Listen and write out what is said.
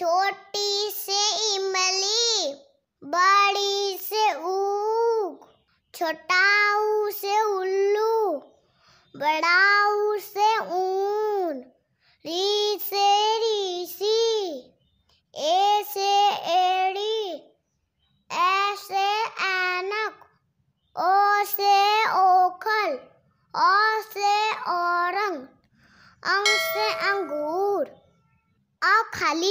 छोटी से इमली बड़ी से ऊख छोटाऊ से उल्लू बड़ाऊ से ऊन री से रीसी ए से एड़ी ए से ऐनक ओ से ओखल ओ से औरंग अंग से अंगूर अ खाली